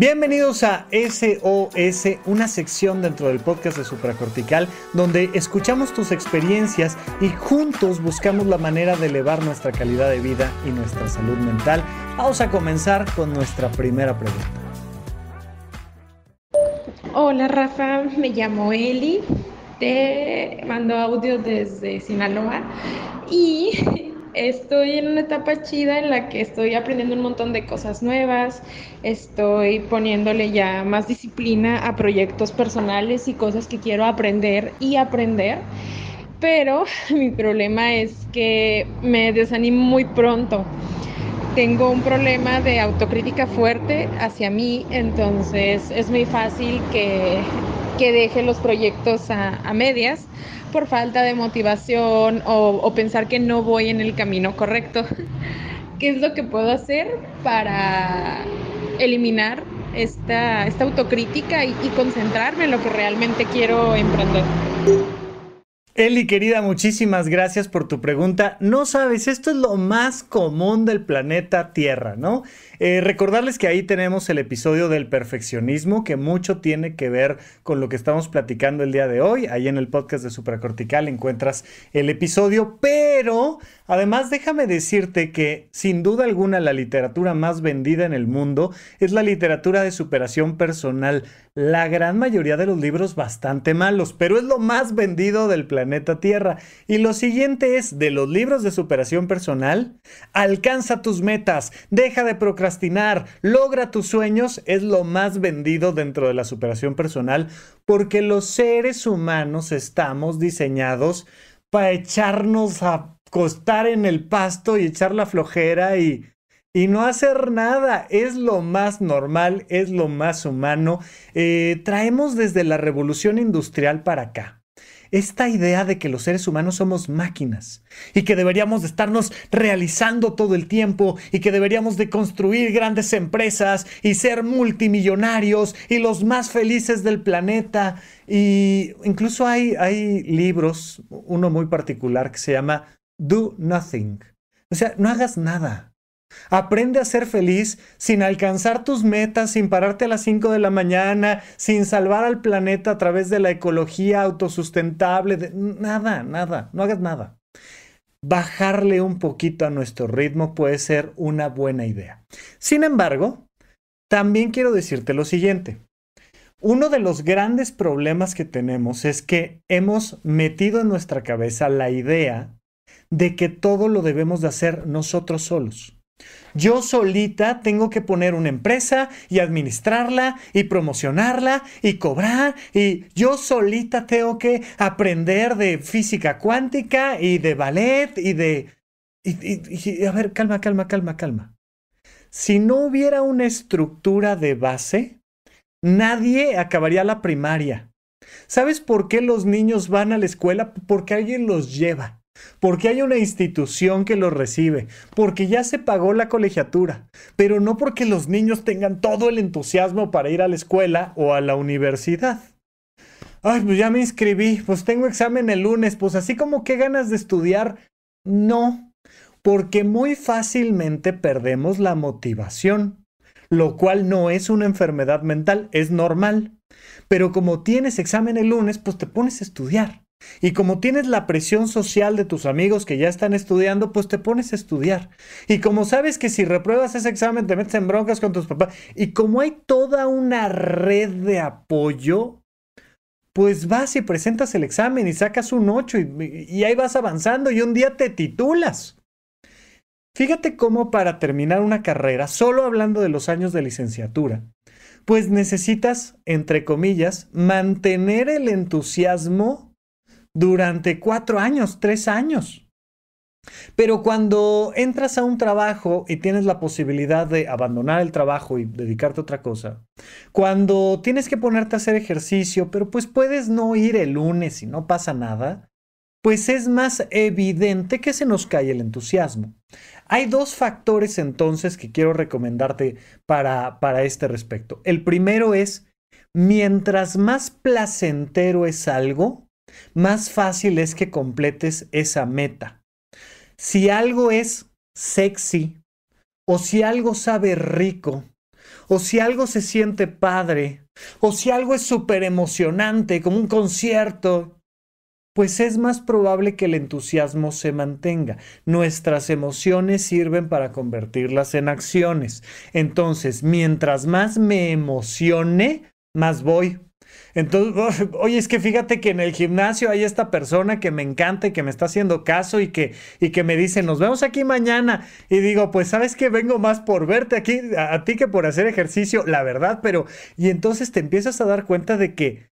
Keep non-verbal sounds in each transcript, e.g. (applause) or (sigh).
Bienvenidos a SOS, una sección dentro del podcast de Supracortical donde escuchamos tus experiencias y juntos buscamos la manera de elevar nuestra calidad de vida y nuestra salud mental. Vamos a comenzar con nuestra primera pregunta. Hola Rafa, me llamo Eli, te mando audio desde Sinaloa y (laughs) estoy en una etapa chida en la que estoy aprendiendo un montón de cosas nuevas, estoy poniéndole ya más disciplina a proyectos personales y cosas que quiero aprender y aprender, pero (laughs) mi problema es que me desanimo muy pronto. Tengo un problema de autocrítica fuerte hacia mí, entonces es muy fácil que, deje los proyectos a medias por falta de motivación o, pensar que no voy en el camino correcto. ¿Qué es lo que puedo hacer para eliminar esta, esta autocrítica y, y concentrarme en lo que realmente quiero emprender? Eli, querida, muchísimas gracias por tu pregunta. No sabes, esto es lo más común del planeta Tierra, ¿no? Eh, recordarles que ahí tenemos el episodio del perfeccionismo, que mucho tiene que ver con lo que estamos platicando el día de hoy. Ahí en el podcast de Supracortical encuentras el episodio, pero además déjame decirte que sin duda alguna la literatura más vendida en el mundo es la literatura de superación personal la gran mayoría de los libros bastante malos, pero es lo más vendido del planeta Tierra. Y lo siguiente es, de los libros de superación personal, alcanza tus metas, deja de procrastinar, logra tus sueños, es lo más vendido dentro de la superación personal, porque los seres humanos estamos diseñados para echarnos a costar en el pasto y echar la flojera y y no hacer nada. Es lo más normal, es lo más humano. Eh, traemos desde la revolución industrial para acá esta idea de que los seres humanos somos máquinas y que deberíamos de estarnos realizando todo el tiempo y que deberíamos de construir grandes empresas y ser multimillonarios y los más felices del planeta. Y incluso hay, hay libros, uno muy particular que se llama Do Nothing. O sea, no hagas nada. Aprende a ser feliz sin alcanzar tus metas, sin pararte a las 5 de la mañana, sin salvar al planeta a través de la ecología autosustentable, de... nada, nada, no hagas nada. Bajarle un poquito a nuestro ritmo puede ser una buena idea. Sin embargo, también quiero decirte lo siguiente. Uno de los grandes problemas que tenemos es que hemos metido en nuestra cabeza la idea de que todo lo debemos de hacer nosotros solos. Yo solita tengo que poner una empresa y administrarla y promocionarla y cobrar y yo solita tengo que aprender de física cuántica y de ballet y de... Y, a ver, calma, calma, calma, calma. Si no hubiera una estructura de base, nadie acabaría la primaria. ¿Sabes por qué los niños van a la escuela? Porque alguien los lleva porque hay una institución que los recibe, porque ya se pagó la colegiatura, pero no porque los niños tengan todo el entusiasmo para ir a la escuela o a la universidad. Ay, pues ya me inscribí, pues tengo examen el lunes, pues así como qué ganas de estudiar. No, porque muy fácilmente perdemos la motivación, lo cual no es una enfermedad mental, es normal. Pero como tienes examen el lunes, pues te pones a estudiar. Y como tienes la presión social de tus amigos que ya están estudiando, pues te pones a estudiar. Y como sabes que si repruebas ese examen te metes en broncas con tus papás, y como hay toda una red de apoyo, pues vas y presentas el examen y sacas un 8 y, y ahí vas avanzando y un día te titulas. Fíjate cómo para terminar una carrera, solo hablando de los años de licenciatura, pues necesitas, entre comillas, mantener el entusiasmo durante cuatro años, tres años. Pero cuando entras a un trabajo y tienes la posibilidad de abandonar el trabajo y dedicarte a otra cosa, cuando tienes que ponerte a hacer ejercicio, pero pues puedes no ir el lunes y no pasa nada, pues es más evidente que se nos cae el entusiasmo. Hay dos factores entonces que quiero recomendarte para, para este respecto. El primero es, mientras más placentero es algo, más fácil es que completes esa meta. Si algo es sexy, o si algo sabe rico, o si algo se siente padre, o si algo es súper emocionante, como un concierto, pues es más probable que el entusiasmo se mantenga. Nuestras emociones sirven para convertirlas en acciones. Entonces, mientras más me emocione, más voy. Entonces, oye, es que fíjate que en el gimnasio hay esta persona que me encanta y que me está haciendo caso y que, y que me dice, nos vemos aquí mañana. Y digo, pues sabes que vengo más por verte aquí a, ti que por hacer ejercicio, la verdad, pero... Y entonces te empiezas a dar cuenta de que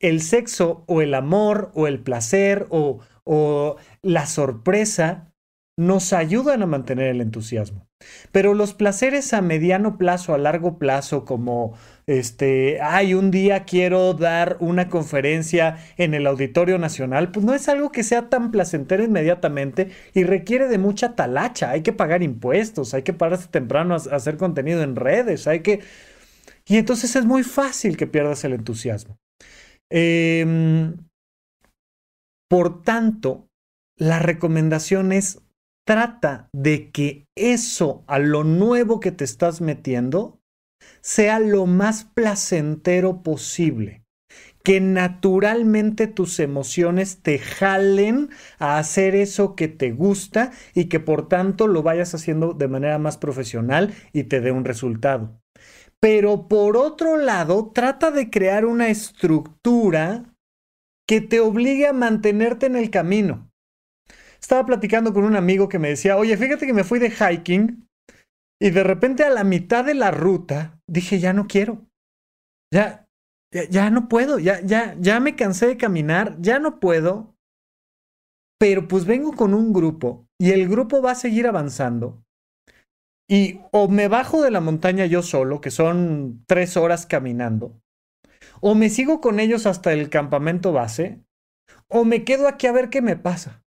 el sexo o el amor o el placer o, o la sorpresa nos ayudan a mantener el entusiasmo. Pero los placeres a mediano plazo, a largo plazo, como este, ay, un día quiero dar una conferencia en el Auditorio Nacional, pues no es algo que sea tan placentero inmediatamente y requiere de mucha talacha. Hay que pagar impuestos, hay que pararse temprano a hacer contenido en redes, hay que... Y entonces es muy fácil que pierdas el entusiasmo. Em, por tanto, la recomendación es trata de que eso a lo nuevo que te estás metiendo sea lo más placentero posible. Que naturalmente tus emociones te jalen a hacer eso que te gusta y que por tanto lo vayas haciendo de manera más profesional y te dé un resultado. Pero por otro lado, trata de crear una estructura que te obligue a mantenerte en el camino estaba platicando con un amigo que me decía, oye, fíjate que me fui de hiking y de repente a la mitad de la ruta dije, ya no quiero. Ya, ya, no puedo, ya, ya, ya me cansé de caminar, ya no puedo. Pero pues vengo con un grupo y el grupo va a seguir avanzando. Y o me bajo de la montaña yo solo, que son tres horas caminando, o me sigo con ellos hasta el campamento base, o me quedo aquí a ver qué me pasa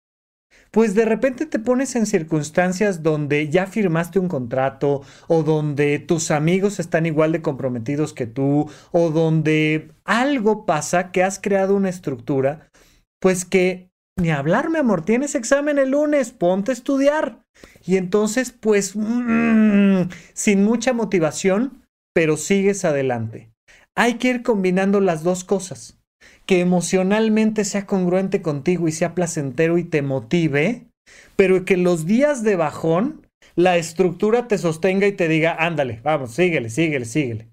pues de repente te pones en circunstancias donde ya firmaste un contrato o donde tus amigos están igual de comprometidos que tú o donde algo pasa que has creado una estructura, pues que ni hablar, amor, tienes examen el lunes, ponte a estudiar. Y entonces, pues, mm, sin mucha motivación, pero sigues adelante. Hay que ir combinando las dos cosas que emocionalmente sea congruente contigo y sea placentero y te motive, pero que los días de bajón la estructura te sostenga y te diga, ándale, vamos, síguele, síguele, síguele.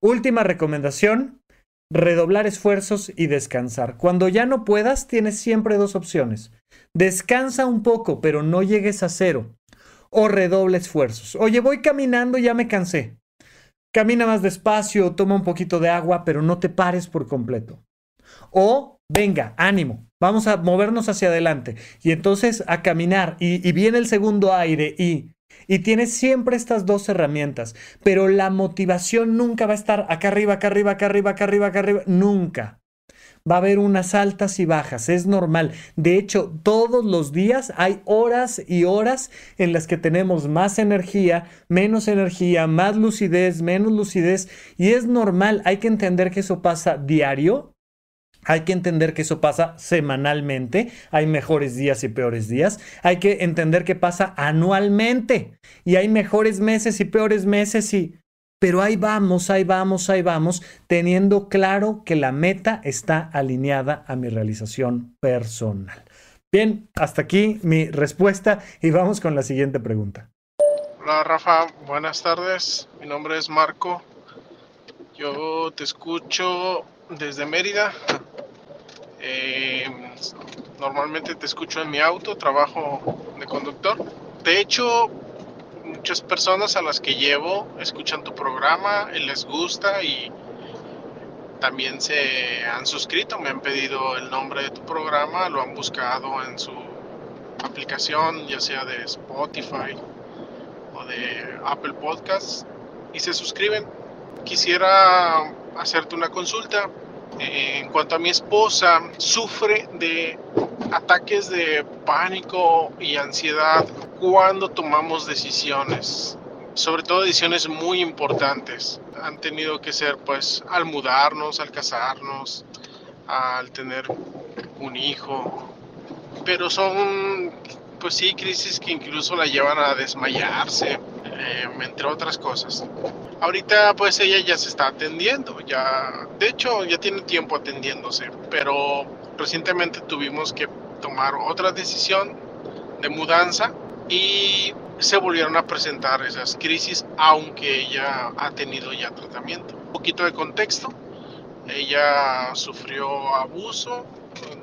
Última recomendación, redoblar esfuerzos y descansar. Cuando ya no puedas, tienes siempre dos opciones. Descansa un poco, pero no llegues a cero. O redoble esfuerzos. Oye, voy caminando, ya me cansé. Camina más despacio, toma un poquito de agua, pero no te pares por completo. O venga, ánimo, vamos a movernos hacia adelante y entonces a caminar y, viene el segundo aire y... Y tienes siempre estas dos herramientas, pero la motivación nunca va a estar acá arriba, acá arriba, acá arriba, acá arriba, acá arriba, nunca. Va a haber unas altas y bajas, es normal. De hecho, todos los días hay horas y horas en las que tenemos más energía, menos energía, más lucidez, menos lucidez, y es normal, hay que entender que eso pasa diario hay que entender que eso pasa semanalmente, hay mejores días y peores días, hay que entender que pasa anualmente y hay mejores meses y peores meses y... Pero ahí vamos, ahí vamos, ahí vamos, teniendo claro que la meta está alineada a mi realización personal. Bien, hasta aquí mi respuesta y vamos con la siguiente pregunta. Hola Rafa, buenas tardes, mi nombre es Marco, yo te escucho desde Mérida, eh, normalmente te escucho en mi auto, trabajo de conductor. De hecho, muchas personas a las que llevo escuchan tu programa, les gusta y también se han suscrito, me han pedido el nombre de tu programa, lo han buscado en su aplicación, ya sea de Spotify o de Apple Podcasts, y se suscriben. Quisiera hacerte una consulta eh, en cuanto a mi esposa, sufre de ataques de pánico y ansiedad cuando tomamos decisiones, sobre todo decisiones muy importantes. Han tenido que ser pues al mudarnos, al casarnos, al tener un hijo, pero son pues sí crisis que incluso la llevan a desmayarse Em, entre otras cosas. Ahorita pues ella ya se está atendiendo, ya, de hecho ya tiene tiempo atendiéndose, pero recientemente tuvimos que tomar otra decisión de mudanza y se volvieron a presentar esas crisis, aunque ella ha tenido ya tratamiento. Un poquito de contexto, ella sufrió abuso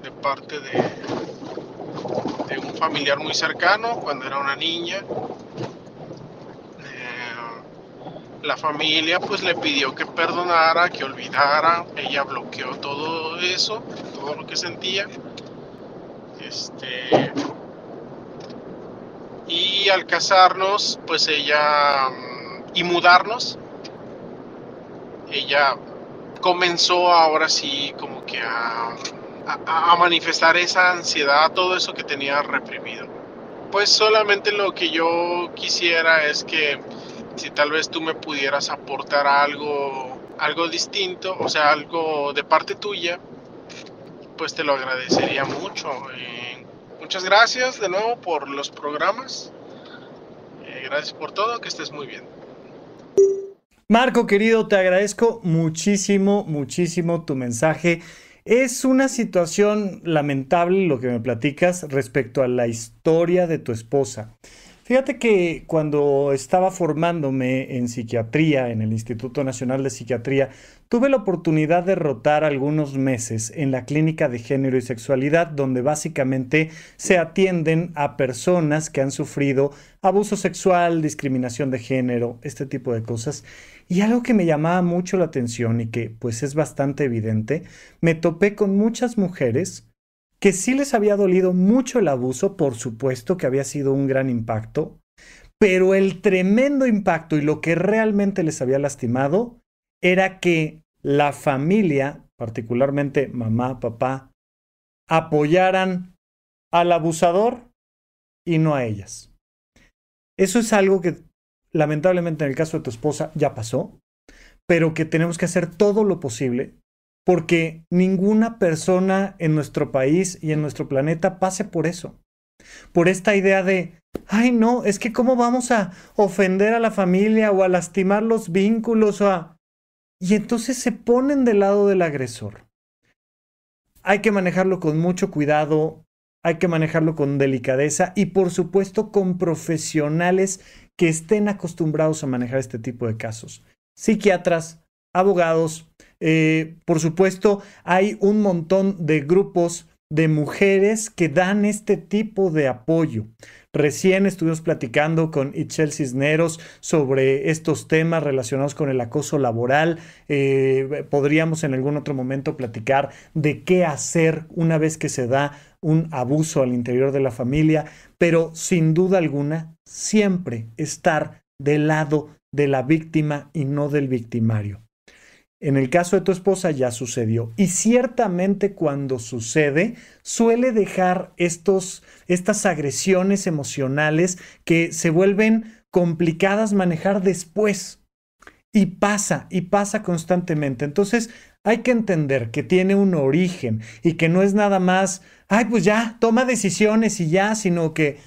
de parte de un familiar muy cercano cuando era una niña La familia pues le pidió que perdonara, que olvidara. Ella bloqueó todo eso, todo lo que sentía. Este, y al casarnos, pues ella mm, y mudarnos, ella comenzó ahora sí como que a, a, manifestar esa ansiedad, todo eso que tenía reprimido. Pues solamente lo que yo quisiera es que si tal vez tú me pudieras aportar algo, algo distinto, o sea, algo de parte tuya, pues te lo agradecería mucho. Eh, muchas gracias de nuevo por los programas. Eh, gracias por todo, que estés muy bien. Marco, querido, te agradezco muchísimo, muchísimo tu mensaje. Es una situación lamentable lo que me platicas respecto a la historia de tu esposa. Fíjate que cuando estaba formándome en psiquiatría, en el Instituto Nacional de Psiquiatría, tuve la oportunidad de rotar algunos meses en la clínica de género y sexualidad, donde básicamente se atienden a personas que han sufrido abuso sexual, discriminación de género, este tipo de cosas. Y algo que me llamaba mucho la atención y que pues es bastante evidente, me topé con muchas mujeres que sí les había dolido mucho el abuso, por supuesto que había sido un gran impacto, pero el tremendo impacto y lo que realmente les había lastimado era que la familia, particularmente mamá, papá, apoyaran al abusador y no a ellas. Eso es algo que lamentablemente en el caso de tu esposa ya pasó, pero que tenemos que hacer todo lo posible porque ninguna persona en nuestro país y en nuestro planeta pase por eso. Por esta idea de, ay no, es que cómo vamos a ofender a la familia o a lastimar los vínculos o a... Y entonces se ponen del lado del agresor. Hay que manejarlo con mucho cuidado, hay que manejarlo con delicadeza y por supuesto con profesionales que estén acostumbrados a manejar este tipo de casos. Psiquiatras, abogados, eh, por supuesto, hay un montón de grupos de mujeres que dan este tipo de apoyo. Recién estuvimos platicando con Itchel Cisneros sobre estos temas relacionados con el acoso laboral. Eh, podríamos en algún otro momento platicar de qué hacer una vez que se da un abuso al interior de la familia, pero sin duda alguna, siempre estar del lado de la víctima y no del victimario. En el caso de tu esposa ya sucedió. Y ciertamente cuando sucede, suele dejar estos, estas agresiones emocionales que se vuelven complicadas manejar después. Y pasa, y pasa constantemente. Entonces, hay que entender que tiene un origen y que no es nada más, ay, pues ya, toma decisiones y ya, sino que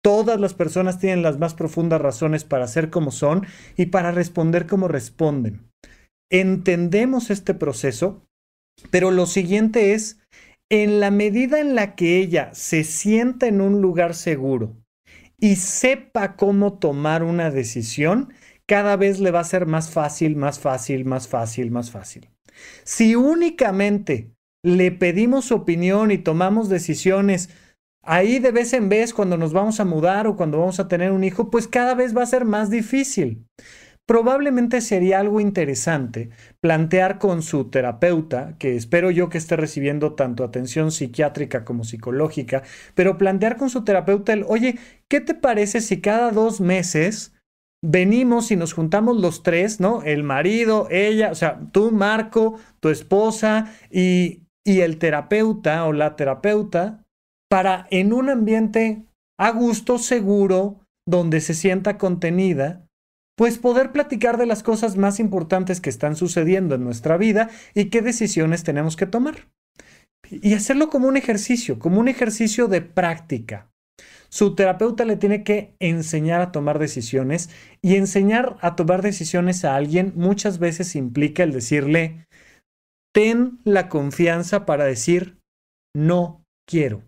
todas las personas tienen las más profundas razones para ser como son y para responder como responden entendemos este proceso, pero lo siguiente es, en la medida en la que ella se sienta en un lugar seguro y sepa cómo tomar una decisión, cada vez le va a ser más fácil, más fácil, más fácil, más fácil. Si únicamente le pedimos opinión y tomamos decisiones ahí de vez en vez cuando nos vamos a mudar o cuando vamos a tener un hijo, pues cada vez va a ser más difícil probablemente sería algo interesante plantear con su terapeuta, que espero yo que esté recibiendo tanto atención psiquiátrica como psicológica, pero plantear con su terapeuta el, oye, ¿qué te parece si cada dos meses venimos y nos juntamos los tres, ¿no? El marido, ella, o sea, tú, Marco, tu esposa y, y el terapeuta o la terapeuta, para en un ambiente a gusto, seguro, donde se sienta contenida pues poder platicar de las cosas más importantes que están sucediendo en nuestra vida y qué decisiones tenemos que tomar. Y hacerlo como un ejercicio, como un ejercicio de práctica. Su terapeuta le tiene que enseñar a tomar decisiones y enseñar a tomar decisiones a alguien muchas veces implica el decirle, ten la confianza para decir, no quiero.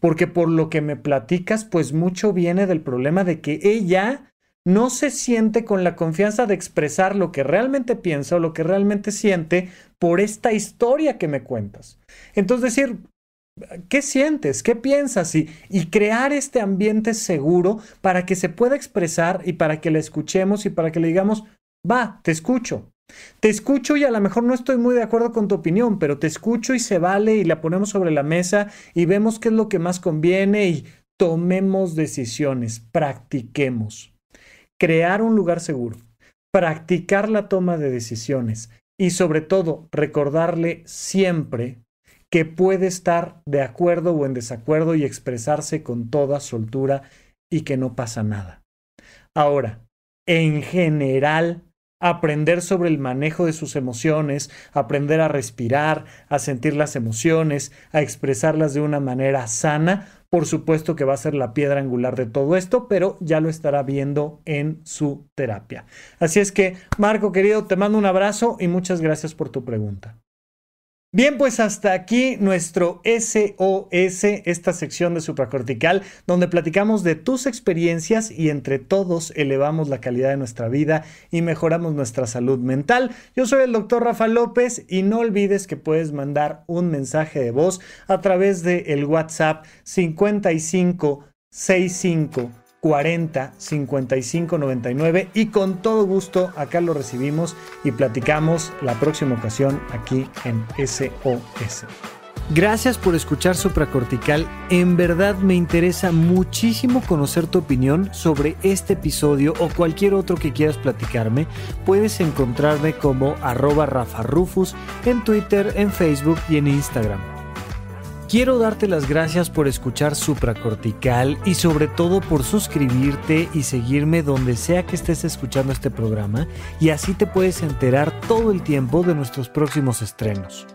Porque por lo que me platicas, pues mucho viene del problema de que ella no se siente con la confianza de expresar lo que realmente piensa o lo que realmente siente por esta historia que me cuentas. Entonces decir, ¿qué sientes? ¿Qué piensas? Y, crear este ambiente seguro para que se pueda expresar y para que le escuchemos y para que le digamos, va, te escucho, te escucho y a lo mejor no estoy muy de acuerdo con tu opinión, pero te escucho y se vale y la ponemos sobre la mesa y vemos qué es lo que más conviene y tomemos decisiones, practiquemos crear un lugar seguro, practicar la toma de decisiones y sobre todo recordarle siempre que puede estar de acuerdo o en desacuerdo y expresarse con toda soltura y que no pasa nada. Ahora, en general, aprender sobre el manejo de sus emociones, aprender a respirar, a sentir las emociones, a expresarlas de una manera sana, por supuesto que va a ser la piedra angular de todo esto, pero ya lo estará viendo en su terapia. Así es que, Marco querido, te mando un abrazo y muchas gracias por tu pregunta. Bien, pues hasta aquí nuestro SOS, esta sección de supracortical, donde platicamos de tus experiencias y entre todos elevamos la calidad de nuestra vida y mejoramos nuestra salud mental. Yo soy el doctor Rafa López y no olvides que puedes mandar un mensaje de voz a través del el WhatsApp 5565 40 55 99 y con todo gusto acá lo recibimos y platicamos la próxima ocasión aquí en SOS. Gracias por escuchar cortical En verdad me interesa muchísimo conocer tu opinión sobre este episodio o cualquier otro que quieras platicarme. Puedes encontrarme como arroba Rafa Rufus en Twitter, en Facebook y en Instagram. Quiero darte las gracias por escuchar Supracortical y sobre todo por suscribirte y seguirme donde sea que estés escuchando este programa y así te puedes enterar todo el tiempo de nuestros próximos estrenos.